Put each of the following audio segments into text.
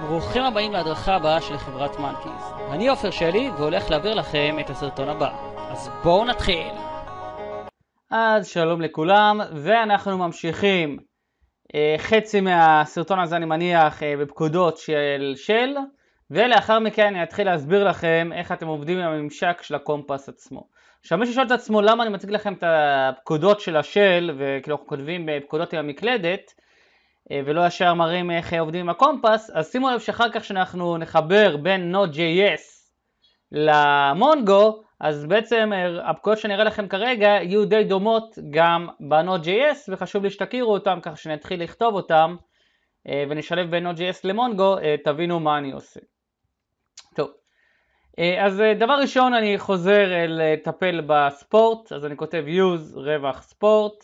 ברוכים הבאים להדרכה הבאה של חברת מנקיז. אני עופר שלי והולך להעביר לכם את הסרטון הבא. אז בואו נתחיל. אז שלום לכולם, ואנחנו ממשיכים. אה, חצי מהסרטון הזה אני מניח אה, בפקודות של של, ולאחר מכן אני אתחיל להסביר לכם איך אתם עובדים עם הממשק של הקומפס עצמו. עכשיו מי ששואל את עצמו למה אני מציג לכם את הפקודות של השל, וכאילו אנחנו כותבים אה, פקודות עם המקלדת, אה, ולא ישר מראים איך אה, עובדים עם הקומפס, אז שימו לב שאחר כך שאנחנו נחבר בין Node.js למונגו, אז בעצם הפקודות אה, שאני אראה לכם כרגע יהיו די דומות גם ב-Node.js, וחשוב לי שתכירו אותם ככה שנתחיל לכתוב אותם ונשלב בין Node.js למונגו, תבינו מה אני עושה. טוב, אז דבר ראשון אני חוזר לטפל בספורט, אז אני כותב use רווח ספורט.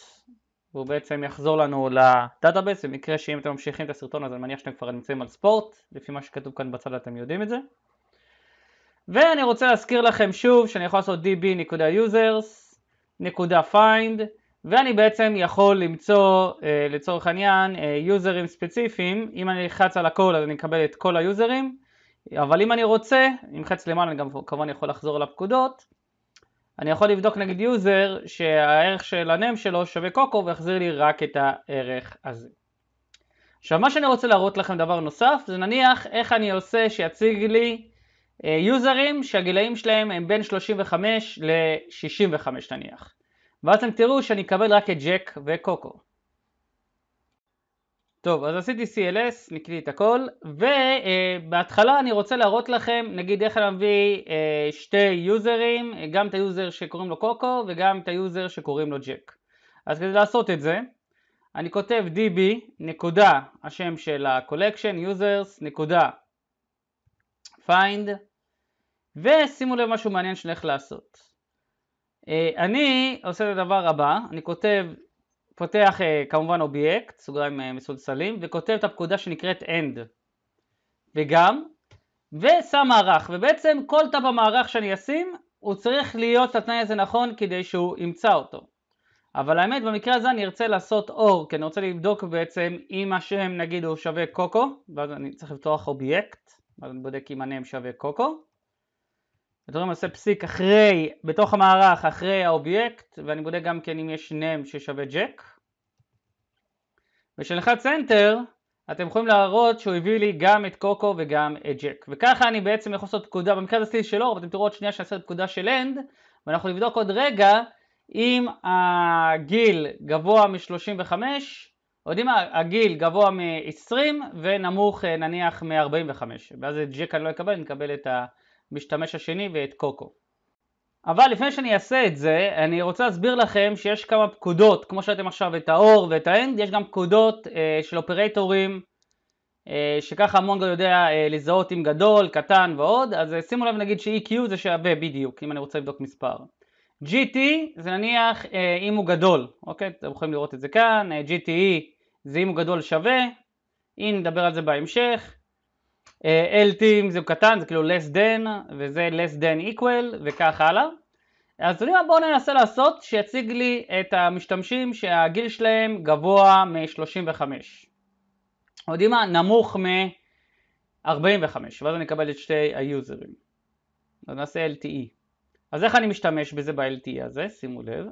והוא בעצם יחזור לנו לדאטאבייס במקרה שאם אתם ממשיכים את הסרטון אז אני מניח שאתם כבר נמצאים על ספורט לפי מה שכתוב כאן בצד אתם יודעים את זה ואני רוצה להזכיר לכם שוב שאני יכול לעשות db.users.find ואני בעצם יכול למצוא אה, לצורך העניין יוזרים אה, ספציפיים אם אני אלחץ על הכל אז אני אקבל את כל היוזרים אבל אם אני רוצה, אם נמחץ למעלה אני גם כמובן יכול לחזור לפקודות אני יכול לבדוק נגד יוזר שהערך של הנאם שלו שווה קוקו ויחזיר לי רק את הערך הזה. עכשיו מה שאני רוצה להראות לכם דבר נוסף זה נניח איך אני עושה שיציג לי יוזרים אה, שהגילאים שלהם הם בין 35 ל-65 נניח ואז אתם תראו שאני אקבל רק את ג'ק וקוקו טוב, אז עשיתי CLS, נקריא את הכל, ובהתחלה אני רוצה להראות לכם, נגיד איך להביא אה, שתי יוזרים, גם את היוזר שקוראים לו קוקו וגם את היוזר שקוראים לו ג'ק. אז כדי לעשות את זה, אני כותב db, נקודה, השם של ה-collection, users, נקודה, find, ושימו לב משהו מעניין שאני הולך לעשות. אה, אני עושה את הדבר הבא, אני כותב פותח uh, כמובן אובייקט, סוגריים uh, אה, מסולסלים, וכותב את הפקודה שנקראת end. וגם, ושם מערך, ובעצם כל תא במערך שאני אשים, הוא צריך להיות התנאי הזה נכון כדי שהוא ימצא אותו. אבל האמת במקרה הזה אני ארצה לעשות אור, כי אני רוצה לבדוק בעצם אם השם נגיד הוא שווה קוקו, ואז אני צריך לפתוח אובייקט, ואז אני בודק אם הנם שווה קוקו, אתם רואים עושה פסיק אחרי, בתוך המערך אחרי האובייקט ואני בודק גם כן אם יש שניהם ששווה ג'ק וכשנלחץ Enter אתם יכולים להראות שהוא הביא לי גם את קוקו וגם את ג'ק וככה אני בעצם יכול לעשות פקודה, במקרה הזה עשיתי של אור, אתם תראו עוד שנייה שאני עושה פקודה של End, ואנחנו נבדוק עוד רגע אם הגיל גבוה מ-35 יודעים מה? הגיל גבוה מ-20 ונמוך אה, נניח מ-45 ואז את ג'ק אני לא אקבל, אני אקבל את ה... המשתמש השני ואת קוקו. אבל לפני שאני אעשה את זה, אני רוצה להסביר לכם שיש כמה פקודות, כמו שאתם עכשיו את האור ואת האנד, יש גם פקודות אה, של אופרטורים, אה, שככה מונגו יודע אה, לזהות עם גדול, קטן ועוד, אז אה, שימו לב נגיד ש-EQ זה שווה בדיוק, אם אני רוצה לבדוק מספר. GT e זה נניח אה, אם הוא גדול, אוקיי? אתם יכולים לראות את זה כאן, אה, GTE זה אם הוא גדול שווה, אם נדבר על זה בהמשך, uh, L team זה קטן, זה כאילו less than, וזה less than equal, וכך הלאה. אז אתם יודעים מה? בואו ננסה לעשות שיציג לי את המשתמשים שהגיל שלהם גבוה מ-35. אתם יודעים מה? נמוך מ-45, ואז אני אקבל את שתי היוזרים. אז נעשה LTE. אז איך אני משתמש בזה ב-LTE הזה? שימו לב.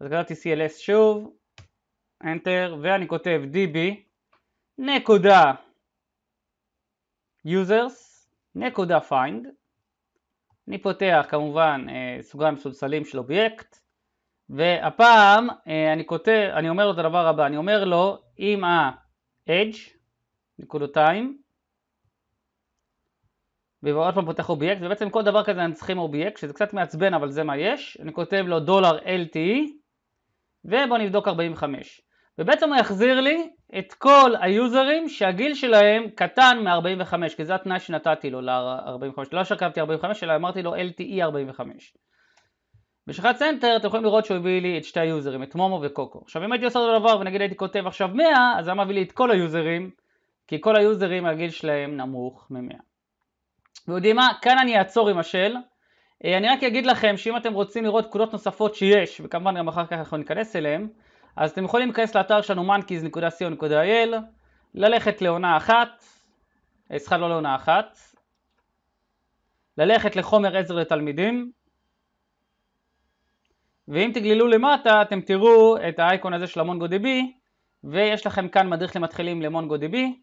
אז כתבתי CLS שוב, Enter, ואני כותב DB, נקודה users, נקודה find, אני פותח כמובן אה, סוגריים מסולסלים של אובייקט והפעם אה, אני כותב, אני אומר לו את הדבר הבא, אני אומר לו אם ה-edge נקודתיים ועוד פעם פותח אובייקט ובעצם כל דבר כזה אני צריכים אובייקט שזה קצת מעצבן אבל זה מה יש אני כותב לו דולר LTE ובואו נבדוק 45 ובעצם הוא יחזיר לי את כל היוזרים שהגיל שלהם קטן מ-45, כי זה התנאי שנתתי לו ל-45, לא שקבתי 45, אלא אמרתי לו LTE 45. בשלחת סנטר אתם יכולים לראות שהוא הביא לי את שתי היוזרים, את מומו וקוקו. עכשיו אם הייתי עושה אותו דבר ונגיד הייתי כותב עכשיו 100, אז היה מביא לי את כל היוזרים, כי כל היוזרים הגיל שלהם נמוך מ-100. ויודעים מה? כאן אני אעצור עם השל. אה, אני רק אגיד לכם שאם אתם רוצים לראות פקודות נוספות שיש, וכמובן גם אחר כך אנחנו ניכנס אליהן, אז אתם יכולים להיכנס לאתר שלנו monkeys.co.il, ללכת לעונה אחת, אה, סליחה לא לעונה אחת, ללכת לחומר עזר לתלמידים, ואם תגללו למטה אתם תראו את האייקון הזה של המונגו דיבי, ויש לכם כאן מדריך למתחילים למונגו דיבי,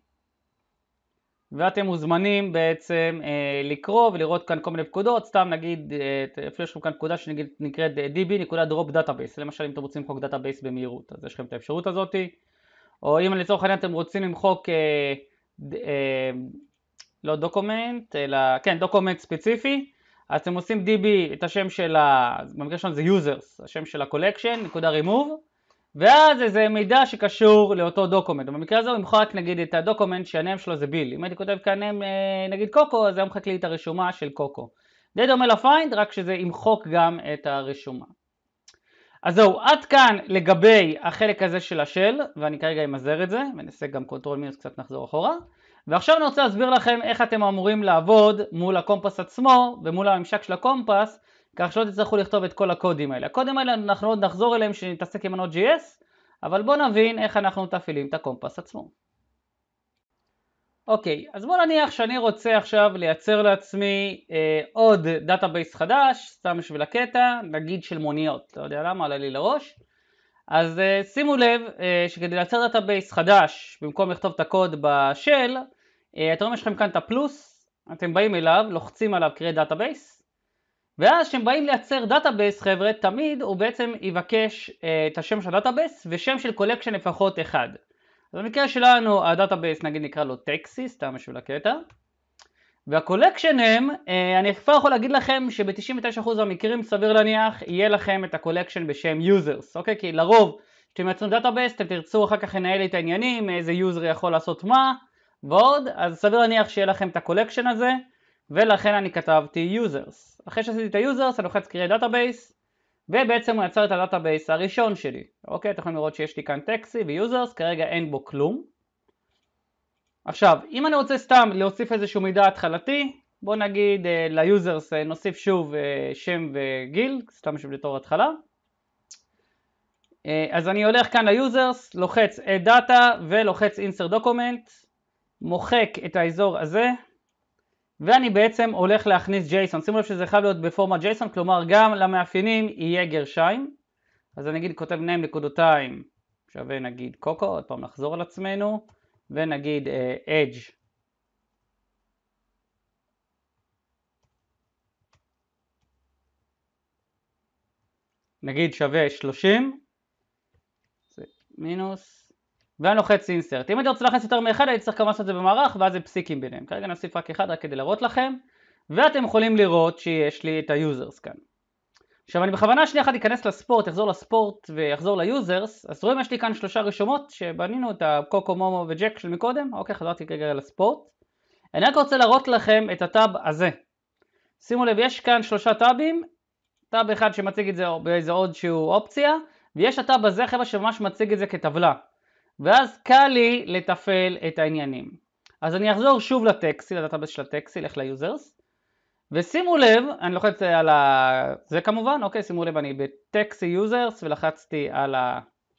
ואתם מוזמנים בעצם אה, לקרוא ולראות כאן כל מיני פקודות, סתם נגיד, אה, אפילו יש לכם כאן פקודה שנקראת אה, db.drop database, למשל אם אתם רוצים למחוק דאטאבייס במהירות, אז יש לכם את האפשרות הזאת, או אם לצורך העניין אתם רוצים למחוק, אה, אה, לא דוקומנט, אלא, כן, דוקומנט ספציפי, אז אתם עושים db, את השם של ה... במקרה שלנו זה users, השם של ה-collection, נקודה remove, ואז איזה מידע שקשור לאותו דוקומנט, במקרה הזה הוא ימחק נגיד את הדוקומנט שהנאם שלו זה ביל, אם הייתי כותב כאן נם אה, נגיד קוקו אז היה מחק לי את הרשומה של קוקו. די דומה לפיינד רק שזה ימחוק גם את הרשומה. אז זהו, עד כאן לגבי החלק הזה של השל, ואני כרגע אמזר את זה, ונעשה גם קונטרול מינוס קצת נחזור אחורה. ועכשיו אני רוצה להסביר לכם איך אתם אמורים לעבוד מול הקומפס עצמו ומול הממשק של הקומפס כך שלא תצטרכו לכתוב את כל הקודים האלה. הקודים האלה אנחנו עוד נחזור אליהם כשנתעסק עם ה Node.js, אבל בואו נבין איך אנחנו מתפעילים את הקומפס עצמו. אוקיי, okay, אז בואו נניח שאני רוצה עכשיו לייצר לעצמי אה, עוד דאטאבייס חדש, סתם בשביל הקטע, נגיד של מוניות, לא יודע למה, עלה לי לראש. אז אה, שימו לב אה, שכדי לייצר דאטאבייס חדש, במקום לכתוב את הקוד בשל, אה, אתם רואים יש לכם כאן את הפלוס, אתם באים אליו, לוחצים עליו, קרא דאטאבייס, ואז כשהם באים לייצר דאטאבייס, חבר'ה, תמיד הוא בעצם יבקש אה, את השם של הדאטאבייס ושם של קולקשן לפחות אחד. אז במקרה שלנו הדאטאבייס נגיד נקרא לו טקסי, סתם משהו לקטע. והקולקשן הם, אה, אני כבר יכול להגיד לכם שב-99% מהמקרים סביר להניח יהיה לכם את הקולקשן בשם users, אוקיי? כי לרוב כשאתם יוצרים דאטאבייס אתם תרצו אחר כך לנהל את העניינים, איזה יוזר יכול לעשות מה ועוד, אז סביר להניח שיהיה לכם את הקולקשן הזה. ולכן אני כתבתי users. אחרי שעשיתי את ה-users אני לוחץ קריאה דאטאבייס, ובעצם הוא יצר את הדאטאבייס הראשון שלי. אוקיי, אתם יכולים לראות שיש לי כאן טקסי ו-users, כרגע אין בו כלום. עכשיו, אם אני רוצה סתם להוסיף איזשהו מידע התחלתי, בוא נגיד אה, ל-users אה, נוסיף שוב אה, שם וגיל, סתם שוב לתור התחלה. אז אני הולך כאן ל-users, לוחץ add data ולוחץ insert document, מוחק את האזור הזה, ואני בעצם הולך להכניס JSON, שימו לב שזה חייב להיות בפורמט JSON, כלומר גם למאפיינים יהיה גרשיים, אז אני נגיד כותב name נקודותיים שווה נגיד קוקו, עוד פעם נחזור על עצמנו, ונגיד uh, edge נגיד שווה 30, זה מינוס ואני לוחץ אינסרט. אם אני רוצה להכניס יותר מאחד הייתי צריך כמובן לעשות את זה במערך ואז זה פסיקים ביניהם. כרגע נוסיף רק אחד רק כדי להראות לכם ואתם יכולים לראות שיש לי את היוזרס כאן. עכשיו אני בכוונה שנייה אחת אכנס לספורט, אחזור לספורט ואחזור ליוזרס אז רואים יש לי כאן שלושה רשומות שבנינו את הקוקו מומו וג'ק של מקודם אוקיי חזרתי כרגע לספורט אני רק רוצה להראות לכם את הטאב הזה שימו לב יש כאן שלושה טאבים טאב אחד שמציג את זה באיזה עוד שהוא אופציה ויש הטאב הזה חבר'ה שממש מציג את זה כטבלה ואז קל לי לתפעל את העניינים. אז אני אחזור שוב לטקסי, לדאטאבס של הטקסי, לך ליוזרס, ושימו לב, אני לוחץ על ה... זה כמובן, אוקיי, שימו לב, אני בטקסי יוזרס ולחצתי על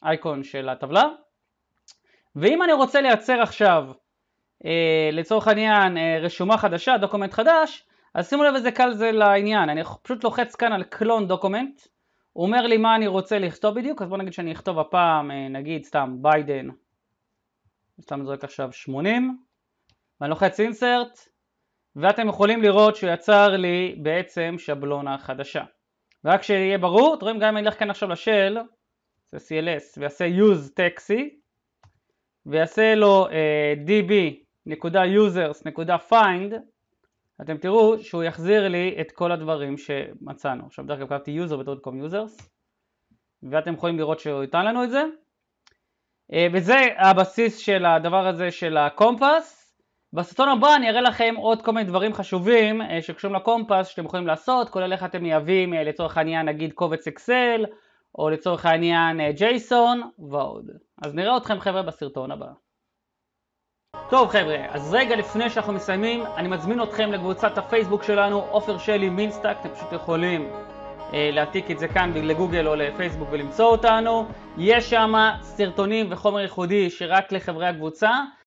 האייקון של הטבלה, ואם אני רוצה לייצר עכשיו, אה, לצורך העניין, אה, רשומה חדשה, דוקומנט חדש, אז שימו לב איזה קל זה לעניין, אני פשוט לוחץ כאן על קלון דוקומנט, הוא אומר לי מה אני רוצה לכתוב בדיוק, אז בוא נגיד שאני אכתוב הפעם, אה, נגיד סתם ביידן, סתם זורק עכשיו 80, ואני לוחץ אינסרט, ואתם יכולים לראות שהוא יצר לי בעצם שבלונה חדשה. ורק שיהיה ברור, אתם רואים גם אם אני אלך כאן עכשיו לשל, זה CLS, ויעשה use taxi, ויעשה לו uh, אה, db.users.find, אתם תראו שהוא יחזיר לי את כל הדברים שמצאנו. עכשיו דרך אגב כתבתי user ב.com users ואתם יכולים לראות שהוא ייתן לנו את זה. אה, וזה הבסיס של הדבר הזה של הקומפס. בסרטון הבא אני אראה לכם עוד כל מיני דברים חשובים אה, שקשורים לקומפס שאתם יכולים לעשות, כולל איך אתם מייבאים אה, לצורך העניין נגיד קובץ אקסל, או לצורך העניין ג'ייסון ועוד. אז נראה אתכם חבר'ה בסרטון הבא. טוב חבר'ה, אז רגע לפני שאנחנו מסיימים, אני מזמין אתכם לקבוצת הפייסבוק שלנו, עופר שלי מינסטאק, אתם פשוט יכולים אה, להעתיק את זה כאן לגוגל או לפייסבוק ולמצוא אותנו. יש שם סרטונים וחומר ייחודי שרק לחברי הקבוצה.